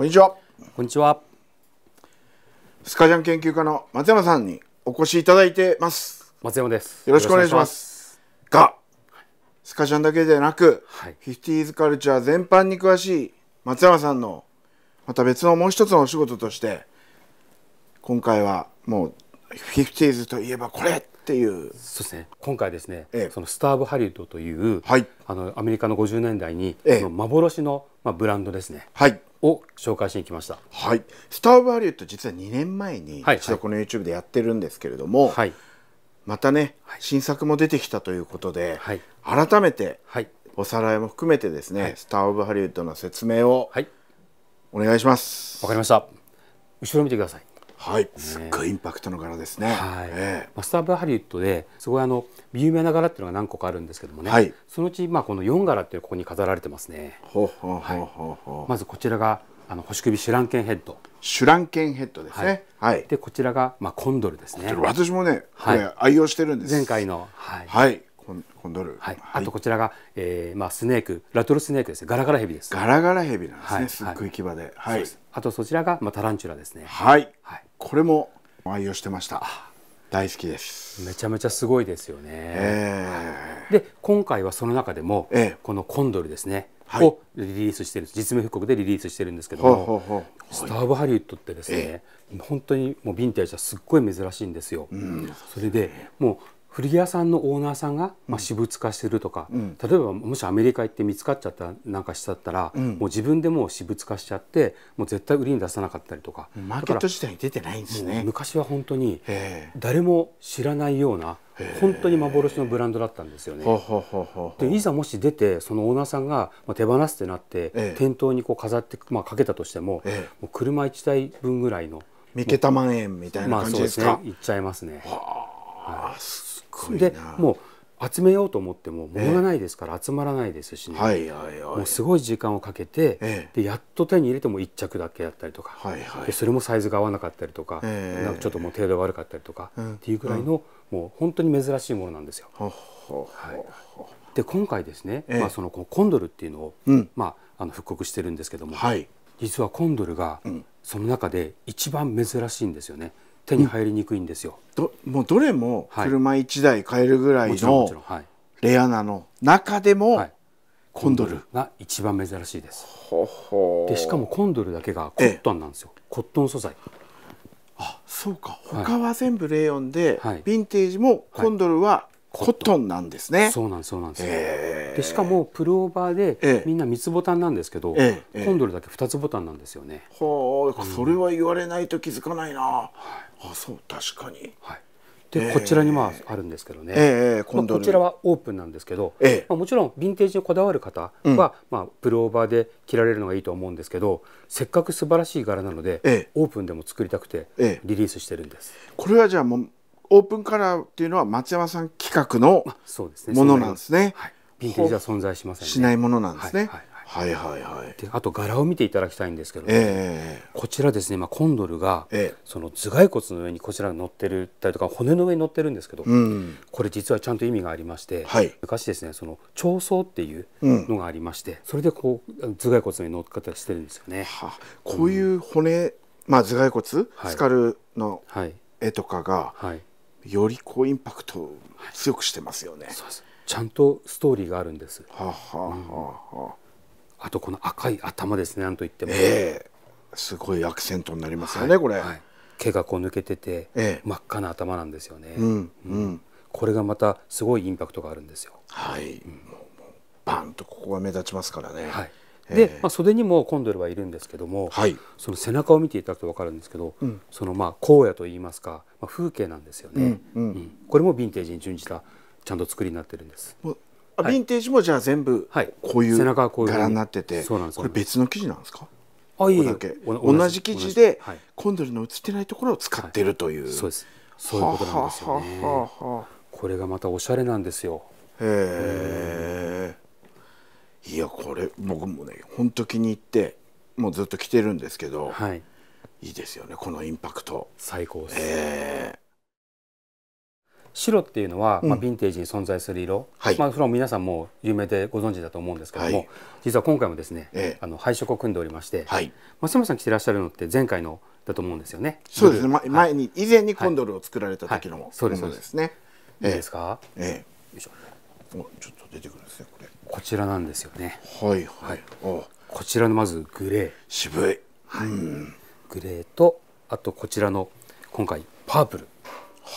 こんにちは。こんにちは。スカジャン研究家の松山さんにお越しいただいてます。松山です。よろしくお願いします。ますが、スカジャンだけでなく、はい、フィフティーズカルチャー全般に詳しい松山さんのまた別のもう一つのお仕事として、今回はもうフィフティーズといえばこれっていうそうですね今回ですね、ええ、そのスター・オブ・ハリウッドという、はい、あのアメリカの50年代に、ええ、幻の、まあ、ブランドですね、はい、を紹介していきました、はい、スター・バリューっ実は2年前に一度この YouTube でやってるんですけれども、はい、またね、はい、新作も出てきたということで、はい、改めてはい、おさらいも含めてですね、スター・オブ・ハリウッドの説明をお願いします。わ、かりました後ろ見てくださいはい、すっごいインパクトの柄ですね。はい、えー、マスター・ブ・ハリウッドですごいあの有名な柄っていうのが何個かあるんですけどもね、はい、そのうちまあこの4柄っていうのがここに飾られてますね。ほほほほはい、まずこちらがあの星首シュランケンヘッド。シュランケンヘッドですね。はい。でこちらがまあコンドルですね。私もね、これ愛用してるんです。前回のはい。はい。コンドル、はい、あとこちらが、えーまあ、スネークラトルスネークですねガラガラヘビですガラガラヘビなんですね、はい、すっごい牙で、はい、あとそちらが、まあ、タランチュラですねはい、はい、これも愛用してました大好きですめちゃめちゃすごいですよね、えー、で今回はその中でも、えー、このコンドルですねはい、をリリースしてる実務復刻でリリースしてるんですけどもスター・オブ・ハリウッドってですね、ええ、本当にもうヴィンテージはすっごい珍しいんですよ。うん、それでもう古着屋さんのオーナーさんが、まあ、私物化してるとか、うん、例えばもしアメリカ行って見つかっちゃったなんかしちゃったら、うん、もう自分でもう私物化しちゃってもう絶対売りに出さなかったりとかマーケット自体に出てないんですね昔は本当に誰も知らないような本当に幻のブランドだったんですよね。でいざもし出てそのオーナーさんが手放すってなって、店頭にこう飾って、まあ、かけたとしてももう車1台分ぐらいの。三桁万円みたいな感じですか、まあ、そうですねいっちゃいますね。はあ、はいでもう集めようと思っても物がないですから集まらないですしね、ね、はいはい、もうすごい時間をかけて、えでやっと手に入れても1着だけだったりとか、はいはい、でそれもサイズが合わなかったりとかえー、なんかちょっともう程度悪かったりとか、っていうぐらいの、うん、もう本当に珍しいものなんですよ。ははいで今回ですね、まあ、そのコンドルっていうのを、うん、まあ、あの復刻してるんですけども、はい、実はコンドルが、その中で一番珍しいんですよね。手に入りにくいんですよ。どもうどれも車1台買えるぐらいのレアなの中でも、コンドルが一番珍しいです。でしかもコンドルだけがコットンなんですよ。コットン素材。あそうか他は全部レーヨンで、ヴィンテージもコンドルはコットンなんですね。そうなんそうなんです。えー、でしかもプルオーバーでみんな三つボタンなんですけど、えー、コンドルだけ二つボタンなんですよね。はあ、それは言われないと気づかないな。うん、あ、そう確かに。はい。で、こちらにまああるんですけどね、えーまあ、こちらはオープンなんですけど、えー、まあ、もちろんヴィンテージにこだわる方は、まあ、プルオーバーで着られるのがいいと思うんですけどせっかく素晴らしい柄なので、えー、オープンでも作りたくてリリースしてるんです。これはじゃあもうオープンカラーっていうのは松山さん企画のものなんですね。ヴィンテージは存在しません、ね、しないものなんですね。はいはいはい。であと柄を見ていただきたいんですけど、えー、こちらですね、まあコンドルが、えー、その頭蓋骨の上にこちら乗ってるたりとか骨の上に乗ってるんですけど、うん、これ実はちゃんと意味がありまして、はい、昔ですね、その長層っていうのがありまして、うん、それでこう頭蓋骨に乗っかったりしてるんですよね。はこういう骨、うん、まあ頭蓋骨、はい、スカルの絵とかが、はい、よりこうインパクトを強くしてますよね、はい、ちゃんとストーリーがあるんです、はあはあはあ、あとこの赤い頭ですねなんといっても、えー、すごいアクセントになりますよね、はい、これ、はい、毛がこう抜けてて、えー、真っ赤な頭なんですよね、うんうん、これがまたすごいインパクトがあるんですよはい、うん、バンとここが目立ちますからね、はいで、まあ、袖にもコンドルはいるんですけども、はい、その背中を見ていただくと分かるんですけど、うん、そのまあ荒野といいますか、まあ、風景なんですよね、うん、うんうん、これもヴィンテージに準じたちゃんと作りになってるんです。あ、はい、ヴィンテージもじゃあ全部こういう柄になってて、はい、そうなんですこれ別の生地なんですかあいい同じ生地でコンドルの映ってないところを使ってるという、そうですそういうことなんですよねこれがまたおしゃれなんですよへえいやこれ僕もね本当気に入ってもうずっと着てるんですけど、はい、いいですよねこのインパクト最高です、えー白っていうのは、うん、まあ、ヴィンテージに存在する色、はい、まあ、フロン皆さんも有名でご存知だと思うんですけども、はい、実は今回もですね、ええ、あの配色を組んでおりまして、はい、松山さん着てらっしゃるのって前回のだと思うんですよね。そうですね、ま、前に以前にコンドルを作られた時のものですね。そうですね、ええ、いいですか、ええ、よいしょちょっと出てくるんですよこちらなんですよねはいはい、はい、こちらのまずグレー渋い、はい、グレーとあとこちらの今回パープル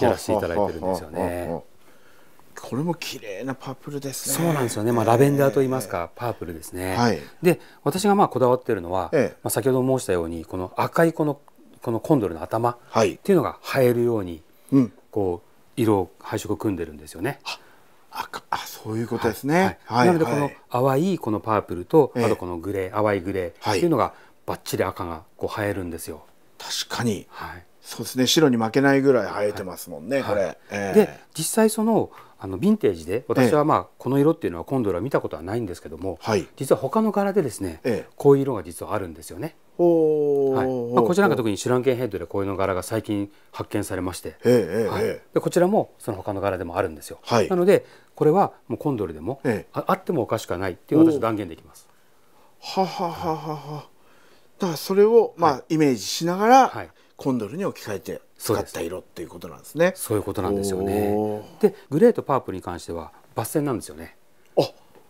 やらせていただいてるんですよねこれも綺麗なパープルですねそうなんですよね、まあ、ラベンダーといいますか、パープルですね、はい、で私がまあこだわってるのは、ええ、まあ、先ほど申したようにこの赤いこのこのコンドルの頭っていうのが映えるように、うん、こう色配色を組んでるんですよね。はあそういうことですね、はいはい、なのでこの淡いこのパープルと、あとこのグレー淡いグレーっていうのがバッチリ赤がこう映えるんですよ確かに、はい、そうですね白に負けないぐらい映えてますもんね、これ、えー、で実際そのあのヴィンテージで私はまあこの色っていうのは今度は見たことはないんですけども、実は他の柄でですね、ええ、こういう色が実はあるんですよねはいまあ、こちらが特にシュランケンヘッドでこういうの柄が最近発見されまして、はい、でこちらもその他の柄でもあるんですよ、はい、なのでこれはもうコンドルでも、ああってもおかしくないっていう私断言できますはははははだからそれを、まあイメージしながら、コンドルに置き換えて使った色っていうことなんですねそういうことなんですよねでグレーとパープルに関しては抜線なんですよね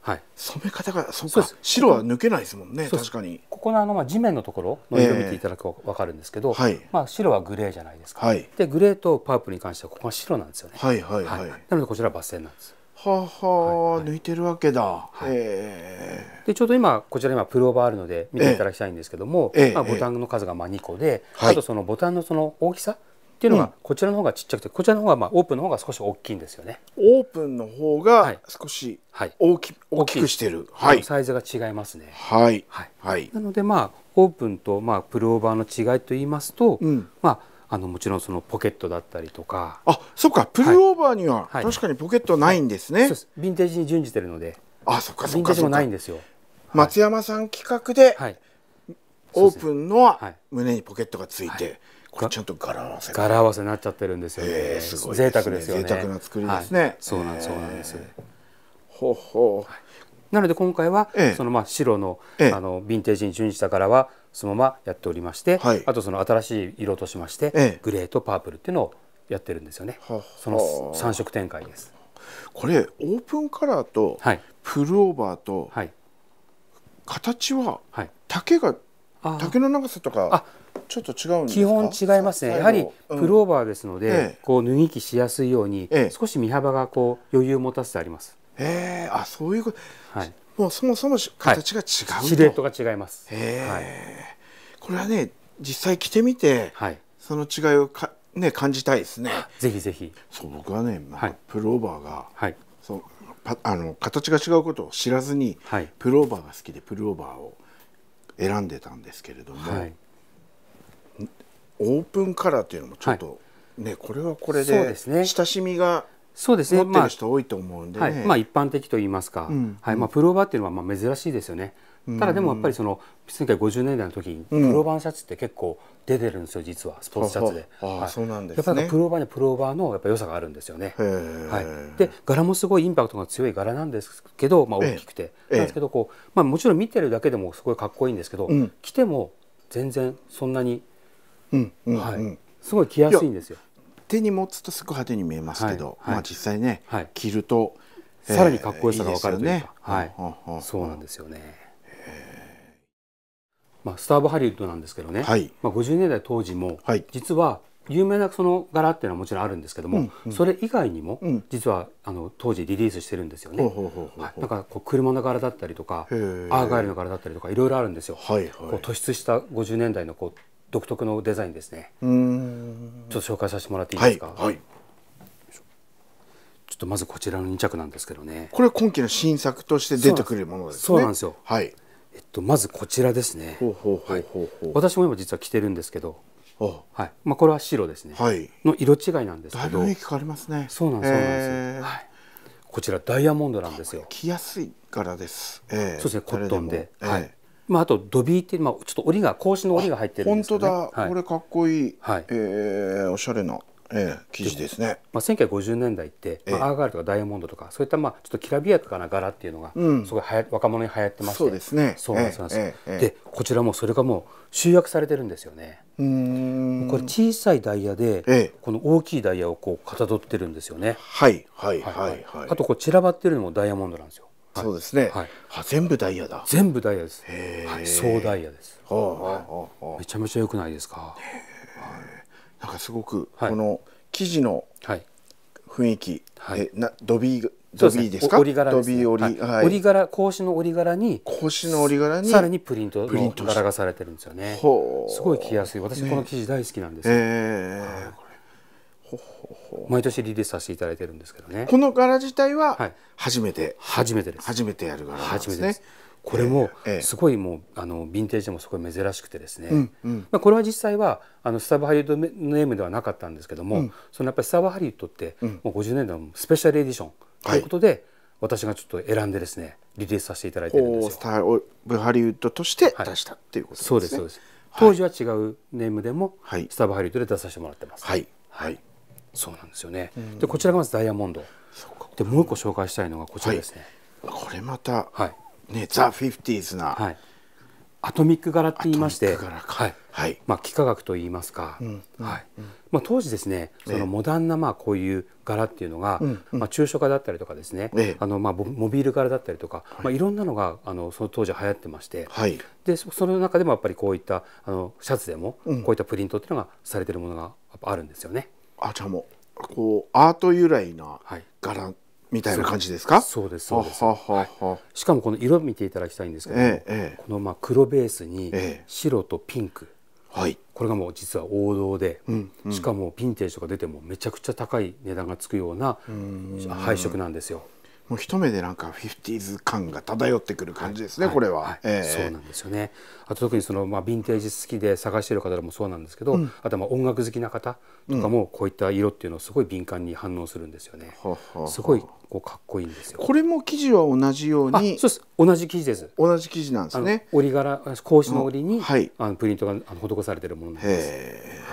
はい、染め方がそう白は抜けないですもんね確かにここのあの、まあ、地面のところの色見ていただくと分かるんですけど、えーはい、まあ、白はグレーじゃないですか、はい、でグレーとパープルに関してはここが白なんですよねはいはいはい、はい、なのでこちらは抜線なんですはあ、はあ、抜いてるわけだ、はい、でちょうど今こちら今プローバーあるので見ていただきたいんですけども、えーえー、まあ、ボタンの数がまあ2個で、あとそのボタンのその大きさっていうのが、こちらの方がちっちゃくて、うん、こちらの方がまあオープンの方が少し大きいんですよね。オープンの方が少し大き,、い大きくしてる、はい、サイズが違いますね。はい、はいはい、なのでまあオープンとまあプルオーバーの違いと言いますと、うん、まああのもちろんそのポケットだったりとかあそっかプルオーバーには確かにポケットないんですね、はいはい、そうですヴィンテージに準じてるのであそっかそっかそっかないんですよ松山さん企画で、はい、オープンの胸にポケットがついて、これちょっと柄合わせ柄合わせになっちゃってるんですよね、えー、すごいね、贅沢ですよね贅沢な作りですね、はい、そうなんそうなんです、えほうほう、はい、なので今回は、えー、そのまあ白の、えー、あのヴィンテージに準じた柄はそのままやっておりまして、はい、あとその新しい色としまして、グレーとパープルっていうのをやってるんですよね。その三色展開です。これオープンカラーとプルオーバーと、はい、形は、はい、竹が丈の長さとかちょっと違うん基本違いますねやはりプローバーですので、うんこう脱ぎ着しやすいように、え、少し身幅がこう余裕を持たせてありますえー、あそういうこと、はい、もうそもそも形が違う、はい、シルエットが違いますへえ、はい、これはね実際着てみて、はい、その違いをかね感じたいですねぜひぜひそう僕はね、まあ、プローバーが、はい、そうあの形が違うことを知らずに、はい、プローバーが好きでプローバーを選んでたんですけれども、はい、オープンカラーというのもちょっと、ねこれはこれで親しみがそうですね、持ってる人多いと思うんで、ねまあはい、まあ一般的といいますか、うん、はいまあ、プローバーっていうのはまあ珍しいですよね。うん、ただでもやっぱりその1950年代の時にプローバーのシャツって結構出てるんですよ実はスポーツシャツで。あ、そうなんです、ね、やっぱプローバーにはプローバーのやっぱ良さがあるんですよね。はい、で柄もすごいインパクトが強い柄なんですけど、まあ、大きくて、なんですけどこう、まあ、もちろん見てるだけでもすごいかっこいいんですけど、うん、着ても全然そんなにすごい着やすいんですよ手に持つとすぐ派手に見えますけど、まあ実際ね、着ると、さらにかっこよさが分かるというか、はい、そうなんですよね。まあ、スター・ブ・ハリウッドなんですけどね、まあ、50年代当時も、実は有名なその柄っていうのはもちろんあるんですけども、それ以外にも、実はあの当時リリースしてるんですよね。だからこう車の柄だったりとかアーガイルの柄だったりとかいろいろあるんですよ。こう突出した50年代のこう独特のデザインですねちょっと紹介させてもらっていいですか、はいはい、ちょっとまずこちらの2着なんですけどねこれ今期の新作として出てくるものですねそうなんですよはいえっとまずこちらですね私も今実は着てるんですけどはいまあ、これは白ですね、はい、の色違いなんですけどだいぶ変わりますねそうなんですそえー、はいこちらダイヤモンドなんですよ。着やすいからです。えー、そうですね、コットンで、えー、はい。まあ、あとドビーって、まあ、ちょっと折りが格子の折りが入ってるんですけど、ね、本当だ、はい、これかっこいい、はいえー、おしゃれな、えー、生地ですね。まあ、1950年代って、まあ、アーガールとかダイヤモンドとかそういった、まあ、ちょっときらびやかな柄っていうのが、うん、すごいはや若者に流行ってましてそうですねそうなんです、えー、でこちらもそれがもう集約されてるんですよね。うんこれ小さいダイヤで、ええ、この大きいダイヤをこうかたどってるんですよね。はいはいはい、はい、はい、あとこう散らばってるのもダイヤモンドなんですよ。そうですね、はい、全部ダイヤだ全部ダイヤです、はい、総ダイヤですめちゃめちゃ良くないですかはい、なんかすごくこの生地の雰囲気、はい、えなドビードビーですか？折り柄です、ね。折り、はい、折り柄、格子の折り柄に、格子の折り柄に、さらにプリントの柄がされてるんですよね。すごい着やすい。私この生地大好きなんですええー、毎年リリースさせていただいてるんですけどねこの柄自体は初めて、初めてです初めてやる柄なんですねこれもすごいもう、あのヴィンテージでもすごい珍しくてですね、うんうん、まあ、これは実際はあのスタバハリウッドネームではなかったんですけども、うん、そのやっぱりスタバハリウッドってもう50年代のスペシャルエディションということで、はい、私がちょっと選んでですねリリースさせていただいてるんですよ。スタブハリウッドとして出したっていうことですね。はい、そうですそうです、当時は違うネームでも、スタバハリウッドで出させてもらってます。はい、はいそうなんですよね、うん、でこちらがまずダイヤモンドでもう一個紹介したいのがこちらですね、はい、これまた、はい、ねザ・フィフティーズな、はい、アトミック柄って言いましてはいはいまあ、幾何学と言いますか、うんうん、はいまあ、当時ですねそのモダンなまあこういう柄っていうのが、ね、まあ、抽象画だったりとかですね、ねあのまあモビール柄だったりとか、はまあ、いろんなのがあのその当時流行ってまして、はい、でその中でもやっぱりこういったあのシャツでもこういったプリントっていうのがされてるものがあるんですよね。うんあじゃあもうこうアート由来な柄みたいな感じですか、はい、そうですそうです、はい、しかもこの色見ていただきたいんですけども、ええ、このまあ黒ベースに白とピンク、はい、これがもう実は王道で、うんうん、しかもヴィンテージとか出てもめちゃくちゃ高い値段がつくような配色なんですよ。もう一目でなんかフィフティーズ感が漂ってくる感じですね、はい、これは、はいえー、そうなんですよねあと特にそのまあヴィンテージ好きで探している方でもそうなんですけど、うん、あとまあ音楽好きな方とかもこういった色っていうのをすごい敏感に反応するんですよね、うん、すごいこうかっこいいんですよこれも生地は同じようにそうです同じ生地です同じ生地なんですね折り柄格子の折りに、うんはい、あのプリントがあの施されているものなんです、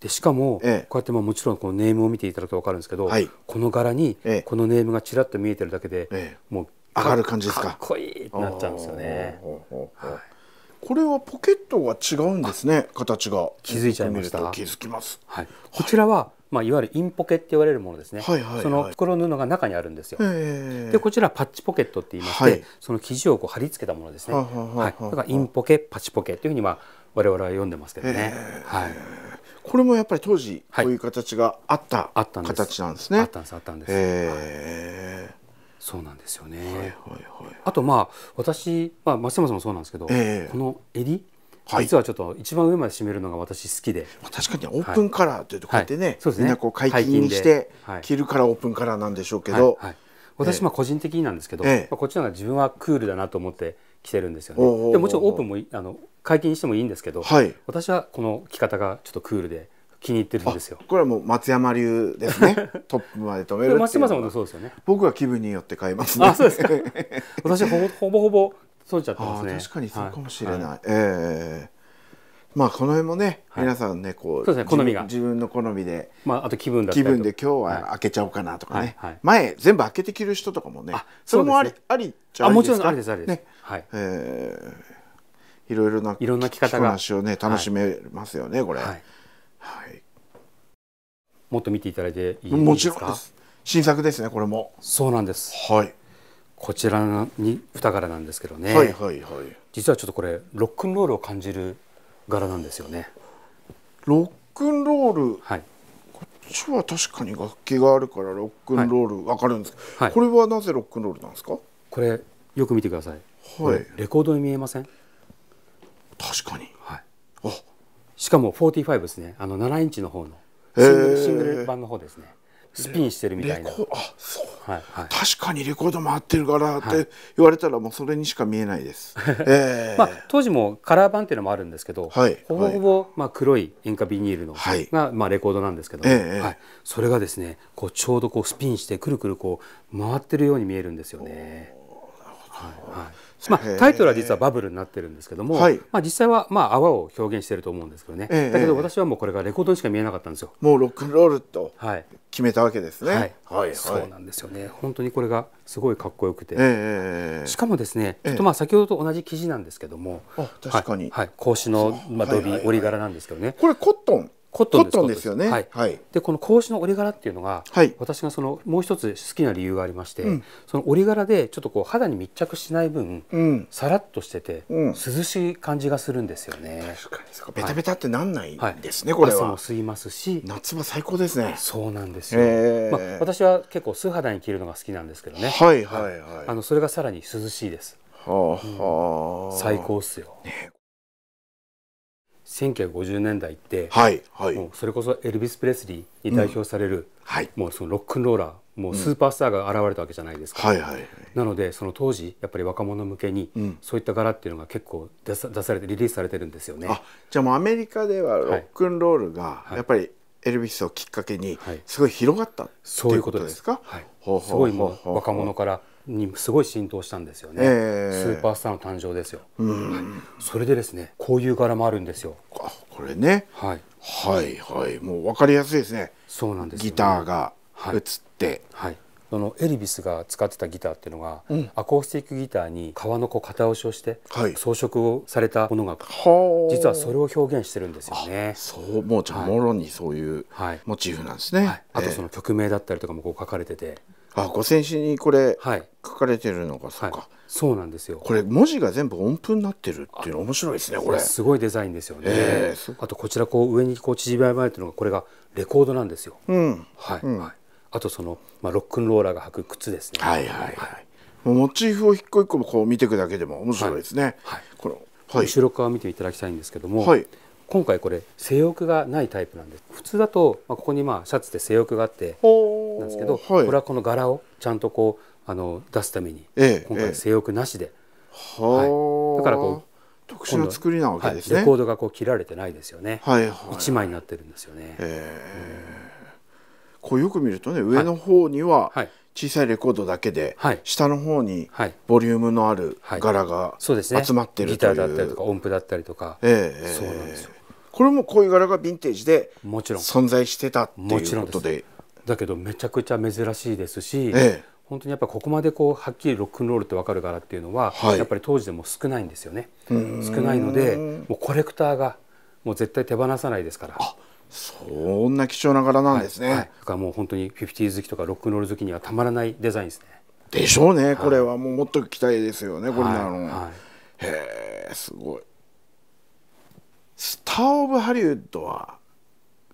でしかも、ええ、こうやってまあもちろんこのネームを見ていただくと分かるんですけど、はい、この柄にこのネームがちらっと見えてるだけで、え、もう上がる感じですかかっこいいってなっちゃうんですよね。はいこれはポケットが違うんですね形が気づいちゃいました気づきます、はい、こちらは、まあ、いわゆるインポケって言われるものですね、はいはいはい、その袋の布が中にあるんですよ、でこちらパッチポケットって言いまして、はい、その生地をこう貼り付けたものですね、はい、だからインポケパッチポケというふうにまあ我々は読んでますけどね、はいこれもやっぱり当時こういう形があった,、形なんですね。あったんですあったんです。えそうなんですよね、はいはいはいあとまあ私、まあ、松山さんもそうなんですけど、えー、この襟実はちょっと一番上まで締めるのが私好きで、まあ、確かにオープンカラーというとこうやってね,、みんなこう解禁にして着るからオープンカラーなんでしょうけど、はい私まあ個人的になんですけど、まあ、こっちの方が自分はクールだなと思って着てるんですよね。でもちろんオープンもあの解禁してもいいんですけど、はい、私はこの着方がちょっとクールで気に入ってるんですよ。これはもう松山流ですね。トップまで止める松山さんもそうですよね。僕は気分によって買いますね。あ、そうですか。私ほぼほぼほぼそうちゃってますね。確かにそうかもしれない。はい、ええーまあこの辺もね、はい、皆さんねこうそうです、ね、好みが自分の好みで、まあ、あと気分だ気分で今日は開けちゃおうかなとかね、はいはい、前全部開けて着る人とかもねあそれもあり、ね、ありじゃあもちろんありですありです、ねはいえー、いろいろないろんな着方が話をね楽しめますよね、これ、はいもっと見ていただいていいですかもちろんです新作ですねこれもそうなんですはいこちらに二柄なんですけどねはいはいはい実はちょっとこれロックンロールを感じる柄なんですよね。ロックンロール、はい、こっちは確かに楽器があるからロックンロールわかるんですけど、これはなぜロックンロールなんですかこれよく見てください、はい、レコードに見えません確かに、はい、あしかも45ですねあの7インチの方のシングル,、シングル版の方ですねスピンしてるみたいな。あそう、はいはい、確かにレコード回ってるからって言われたらもうそれにしか見えないです。えー、まあ、当時もカラー版っていうのもあるんですけど、はい、ほぼほぼ、まあ、黒い塩化ビニールの、はい、が、まあ、レコードなんですけど、えー、はい、それがですねこうちょうどこうスピンしてくるくるこう回ってるように見えるんですよね。なるほどはい、はいまあ、タイトルは実はバブルになってるんですけども、はい、まあ、実際はまあ泡を表現してると思うんですけどね、だけど私はもうこれがレコードにしか見えなかったんですよ。もうロックンロールと決めたわけですね。はい、はいはい、そうなんですよね本当にこれがすごいかっこよくて、えしかもですねちょっとまあ先ほどと同じ生地なんですけども、確かに、はい、格子の、まあ、土瓶、折り柄なんですけどねこれコットンコットンです。コットンですよね。はい。はい、でこの格子の折り柄っていうのが、はい、私がそのもう一つ好きな理由がありまして、うん、その折り柄でちょっとこう肌に密着しない分、うん、さらっとしてて、うん、涼しい感じがするんですよね。確かにそベタベタってなんないですね、はい、これは。も吸いますし、夏も最高ですね。そうなんですよ。えー、まあ私は結構素肌に着るのが好きなんですけどね。はいはいはい。あのそれがさらに涼しいです。はあ、はあ、最高っすよ。ね1950年代って、はいはい、もうそれこそエルビス・プレスリーに代表される、うんはい、もうそのロックンローラーもうスーパースターが現れたわけじゃないですか、はいはいはい、なのでその当時やっぱり若者向けに、そういった柄っていうのが結構出さ出されてリリースされてるんですよね。じゃあもうアメリカではロックンロールがやっぱりエルビスをきっかけにすごい広がった、はい、っていうことですか、はい、ううことです。はい、すごいもう若者からにすごい浸透したんですよね、えー、スーパースターの誕生ですよ、うんはい、それでですねこういう柄もあるんですよあこれね、はい、はいはいもう分かりやすいですねそうなんです、ね、ギターが映って、はい、はい、そのエルビスが使ってたギターっていうのが、うん、アコースティックギターに革のこう型押しをして、装飾をされたものがは実はそれを表現してるんですよね。そうもうじゃもろにそういうモチーフなんですね。あとその曲名だったりとかもこう書かれてて。あ五線紙にこれ、書かれてるのがそうか、はい、そうなんですよこれ文字が全部音符になってるっていうの面白いですねこれすごいデザインですよね、えー、あとこちらこう上にこう縮められてるのがこれがレコードなんですよ、うん、はい、うん、あとその、まあ、ロックンローラーが履く靴ですねはいはいはい、はいモチーフを一個一個もこう見ていくだけでも面白いですね。はい、この、はい、後ろ側見ていただきたいんですけども、はい、今回これ性欲がないタイプなんです普通だと、まあ、ここにまあシャツで性欲があってなんですけど、はい、これはこの柄をちゃんとこうあの出すために、ええ、今回性欲なしで、え、はい、だからこう特殊な作りなわけですね、はい、レコードがこう切られてないですよね、はいはい、1枚になってるんですよね、えー、うん、こうよく見るとね上の方には小さいレコードだけで、はい、下の方にボリュームのある柄が集まってるという、はいね、ギターだったりとか音符だったりとか、ええ、そうなんですよこれもこういう柄がヴィンテージでもちろん存在してたっていうことでだけどめちゃくちゃ珍しいですし、ええ、本当にやっぱここまでこうはっきりロックンロールって分かる柄っていうのは、はい、やっぱり当時でも少ないんですよね少ないのでもうコレクターがもう絶対手放さないですから。そんな貴重な柄なんですね、はいはい、だからもう本当にフィフティー好きとかロックンロール好きにはたまらないデザインですねでしょうね、これはもうもっと期待ですよねこれなの、はい、へえすごい「スター・オブ・ハリウッド」は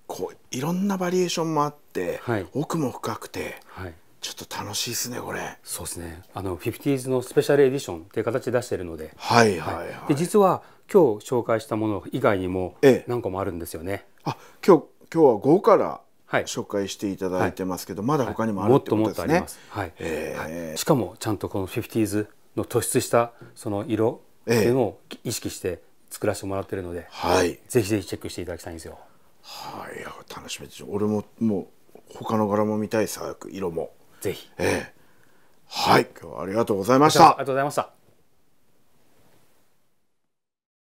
こういろんなバリエーションもあって、はい、奥も深くて、はい、ちょっと楽しいですねこれそうですねあの 50s のスペシャルエディションという形で出してるのではいはい、はい、はい、で実は今日紹介したもの以外にも何個もあるんですよね、ええ、あ今日今日は5から紹介していただいてますけど、まだ他にもあるってことですね、もっともっとあります、はいえーしかもちゃんとこの 50s の突出したその色っていうのを意識して作らせてもらってるので、はい、ぜひぜひチェックしていただきたいんですよはい、あ、いや楽しみです俺ももう他の柄も見たいさ色もぜひええはい今日はありがとうございましたありがとうございました